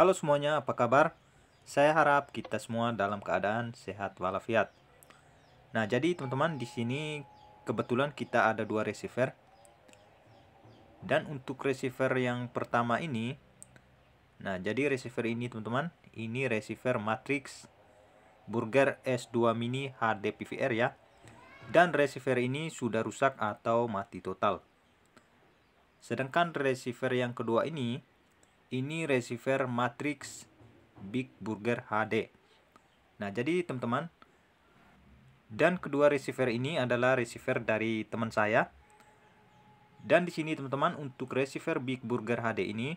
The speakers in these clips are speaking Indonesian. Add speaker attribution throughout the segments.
Speaker 1: Halo semuanya, apa kabar? Saya harap kita semua dalam keadaan sehat walafiat. Nah, jadi teman-teman di sini kebetulan kita ada dua receiver. Dan untuk receiver yang pertama ini, nah jadi receiver ini teman-teman, ini receiver matrix Burger S2 Mini HD PVR ya. Dan receiver ini sudah rusak atau mati total. Sedangkan receiver yang kedua ini ini receiver matrix Big Burger HD. Nah, jadi teman-teman, dan kedua receiver ini adalah receiver dari teman saya. Dan di sini teman-teman untuk receiver Big Burger HD ini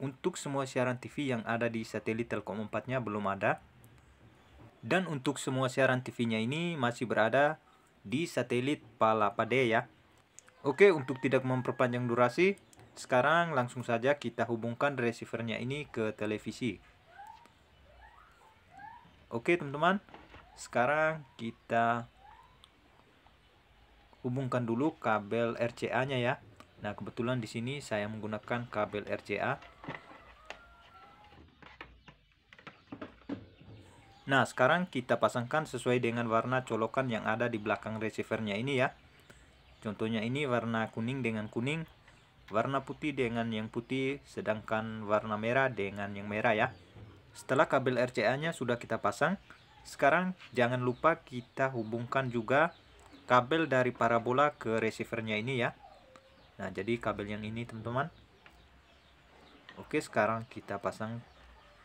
Speaker 1: untuk semua siaran TV yang ada di satelit Telkom 4-nya belum ada. Dan untuk semua siaran TV-nya ini masih berada di satelit Palapade ya. Oke, untuk tidak memperpanjang durasi, sekarang langsung saja kita hubungkan receivernya ini ke televisi. Oke teman-teman, sekarang kita hubungkan dulu kabel RCA-nya ya. Nah kebetulan di sini saya menggunakan kabel RCA. Nah sekarang kita pasangkan sesuai dengan warna colokan yang ada di belakang receivernya ini ya. Contohnya ini warna kuning dengan kuning, warna putih dengan yang putih sedangkan warna merah dengan yang merah ya setelah kabel RCA nya sudah kita pasang sekarang jangan lupa kita hubungkan juga kabel dari parabola ke receivernya ini ya nah jadi kabel yang ini teman-teman oke sekarang kita pasang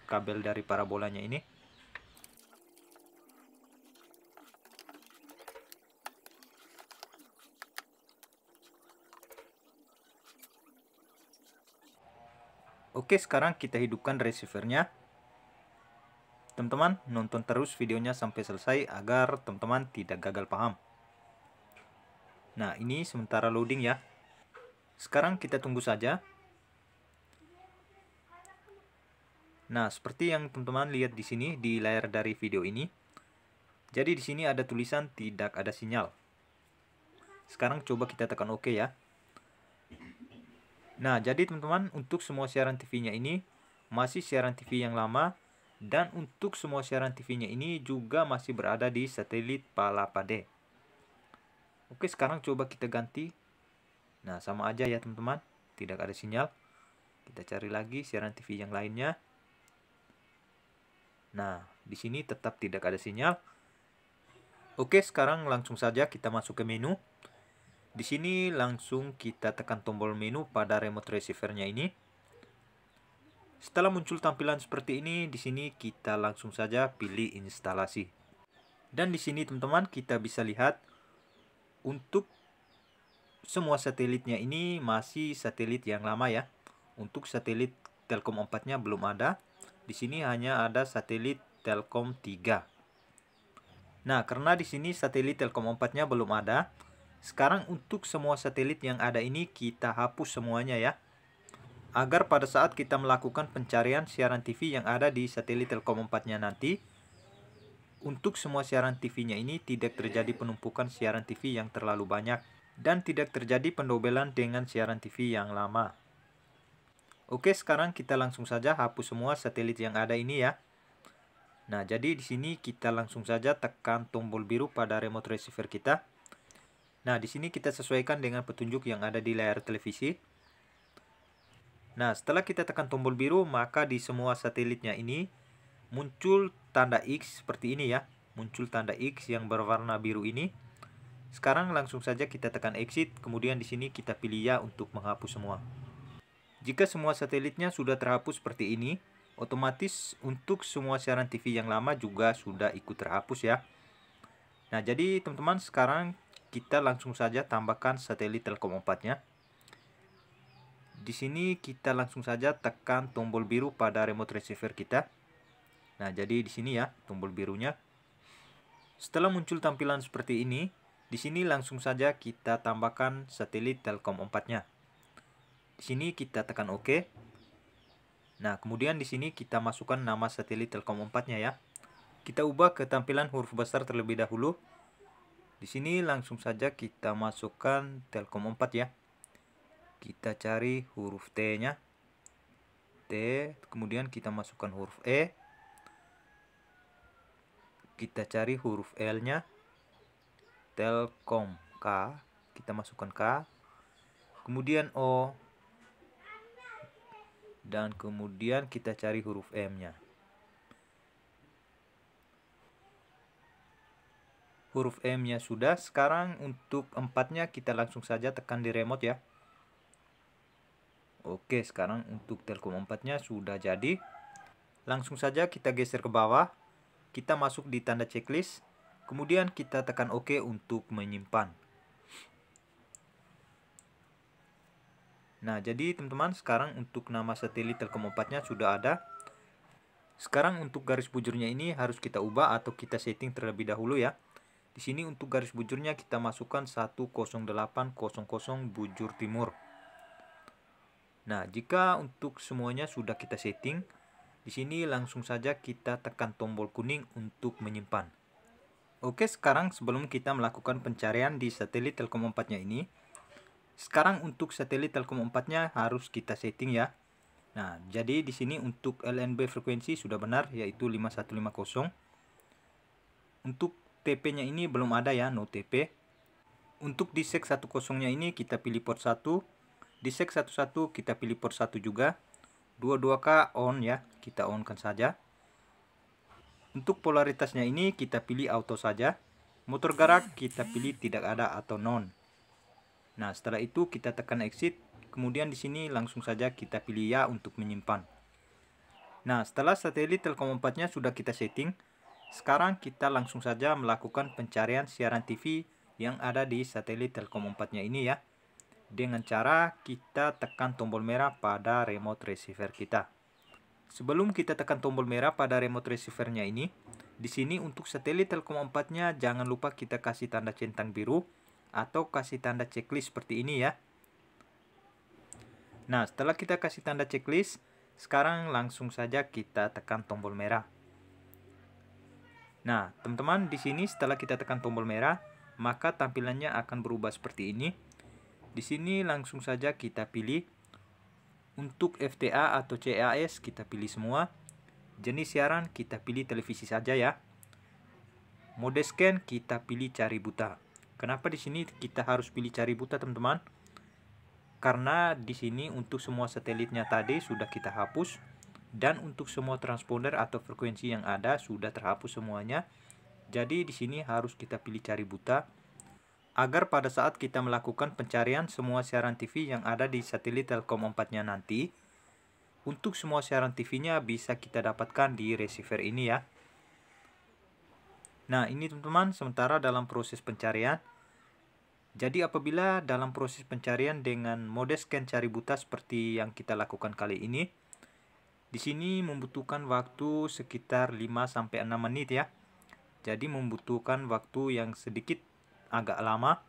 Speaker 1: kabel dari parabolanya ini Oke, sekarang kita hidupkan receivernya. Teman-teman, nonton terus videonya sampai selesai agar teman-teman tidak gagal paham. Nah, ini sementara loading ya. Sekarang kita tunggu saja. Nah, seperti yang teman-teman lihat di sini di layar dari video ini. Jadi di sini ada tulisan tidak ada sinyal. Sekarang coba kita tekan OK ya. Nah, jadi teman-teman untuk semua siaran TV-nya ini masih siaran TV yang lama dan untuk semua siaran TV-nya ini juga masih berada di satelit Palapade. Oke, sekarang coba kita ganti. Nah, sama aja ya teman-teman, tidak ada sinyal. Kita cari lagi siaran TV yang lainnya. Nah, di sini tetap tidak ada sinyal. Oke, sekarang langsung saja kita masuk ke menu. Di sini langsung kita tekan tombol menu pada remote receivernya ini. Setelah muncul tampilan seperti ini, di sini kita langsung saja pilih instalasi. Dan di sini teman-teman kita bisa lihat untuk semua satelitnya ini masih satelit yang lama ya. Untuk satelit Telkom 4-nya belum ada. Di sini hanya ada satelit Telkom 3. Nah, karena di sini satelit Telkom 4-nya belum ada, sekarang untuk semua satelit yang ada ini kita hapus semuanya ya. Agar pada saat kita melakukan pencarian siaran TV yang ada di satelit Telkom 4-nya nanti, untuk semua siaran TV-nya ini tidak terjadi penumpukan siaran TV yang terlalu banyak dan tidak terjadi pendobelan dengan siaran TV yang lama. Oke, sekarang kita langsung saja hapus semua satelit yang ada ini ya. Nah, jadi di sini kita langsung saja tekan tombol biru pada remote receiver kita Nah, di sini kita sesuaikan dengan petunjuk yang ada di layar televisi. Nah, setelah kita tekan tombol biru, maka di semua satelitnya ini muncul tanda X seperti ini ya. Muncul tanda X yang berwarna biru ini. Sekarang langsung saja kita tekan exit, kemudian di sini kita pilih ya untuk menghapus semua. Jika semua satelitnya sudah terhapus seperti ini, otomatis untuk semua siaran TV yang lama juga sudah ikut terhapus ya. Nah, jadi teman-teman sekarang kita langsung saja tambahkan satelit Telkom 4-nya. Di sini kita langsung saja tekan tombol biru pada remote receiver kita. Nah, jadi di sini ya tombol birunya. Setelah muncul tampilan seperti ini, di sini langsung saja kita tambahkan satelit Telkom 4-nya. Di sini kita tekan OK. Nah, kemudian di sini kita masukkan nama satelit Telkom 4-nya ya. Kita ubah ke tampilan huruf besar terlebih dahulu di sini langsung saja kita masukkan Telkom 4 ya. Kita cari huruf T-nya. T, kemudian kita masukkan huruf E. Kita cari huruf L-nya. Telkom K, kita masukkan K. Kemudian O. Dan kemudian kita cari huruf M-nya. huruf M-nya sudah. Sekarang untuk empatnya kita langsung saja tekan di remote ya. Oke, sekarang untuk Telkom empatnya sudah jadi. Langsung saja kita geser ke bawah. Kita masuk di tanda checklist. Kemudian kita tekan OK untuk menyimpan. Nah, jadi teman-teman sekarang untuk nama satelit Telkom empatnya sudah ada. Sekarang untuk garis bujurnya ini harus kita ubah atau kita setting terlebih dahulu ya. Di sini untuk garis bujurnya kita masukkan 10800 bujur timur. Nah, jika untuk semuanya sudah kita setting, di sini langsung saja kita tekan tombol kuning untuk menyimpan. Oke, sekarang sebelum kita melakukan pencarian di satelit Telkom 4-nya ini, sekarang untuk satelit Telkom 4-nya harus kita setting ya. Nah, jadi di sini untuk LNB frekuensi sudah benar yaitu 5150. Untuk TP-nya ini belum ada ya, no TP. Untuk di sek 10 nya ini kita pilih port 1. Di sek 11 kita pilih port 1 juga. 22 k on ya, kita on kan saja. Untuk polaritasnya ini kita pilih auto saja. Motor gerak kita pilih tidak ada atau non. Nah, setelah itu kita tekan exit, kemudian di sini langsung saja kita pilih ya untuk menyimpan. Nah, setelah satelit Telkom 4-nya sudah kita setting, sekarang kita langsung saja melakukan pencarian siaran TV yang ada di satelit Telkom 4-nya ini ya. Dengan cara kita tekan tombol merah pada remote receiver kita. Sebelum kita tekan tombol merah pada remote receivernya ini, di sini untuk satelit Telkom 4-nya jangan lupa kita kasih tanda centang biru atau kasih tanda checklist seperti ini ya. Nah, setelah kita kasih tanda checklist, sekarang langsung saja kita tekan tombol merah. Nah, teman-teman di sini setelah kita tekan tombol merah, maka tampilannya akan berubah seperti ini. Di sini langsung saja kita pilih untuk FTA atau CAS kita pilih semua. Jenis siaran kita pilih televisi saja ya. Mode scan kita pilih cari buta. Kenapa di sini kita harus pilih cari buta, teman-teman? Karena di sini untuk semua satelitnya tadi sudah kita hapus dan untuk semua transponder atau frekuensi yang ada sudah terhapus semuanya. Jadi di sini harus kita pilih cari buta agar pada saat kita melakukan pencarian semua siaran TV yang ada di satelit Telkom 4-nya nanti untuk semua siaran TV-nya bisa kita dapatkan di receiver ini ya. Nah, ini teman-teman sementara dalam proses pencarian. Jadi apabila dalam proses pencarian dengan mode scan cari buta seperti yang kita lakukan kali ini, di sini membutuhkan waktu sekitar 5 sampai 6 menit ya. Jadi membutuhkan waktu yang sedikit agak lama.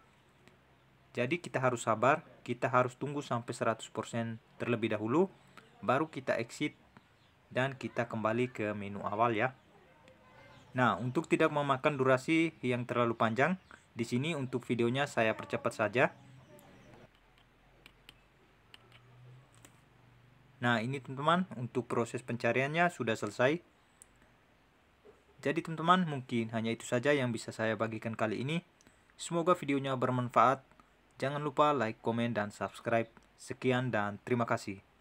Speaker 1: Jadi kita harus sabar, kita harus tunggu sampai 100% terlebih dahulu baru kita exit dan kita kembali ke menu awal ya. Nah, untuk tidak memakan durasi yang terlalu panjang, di sini untuk videonya saya percepat saja Nah ini teman-teman untuk proses pencariannya sudah selesai. Jadi teman-teman mungkin hanya itu saja yang bisa saya bagikan kali ini. Semoga videonya bermanfaat. Jangan lupa like, komen, dan subscribe. Sekian dan terima kasih.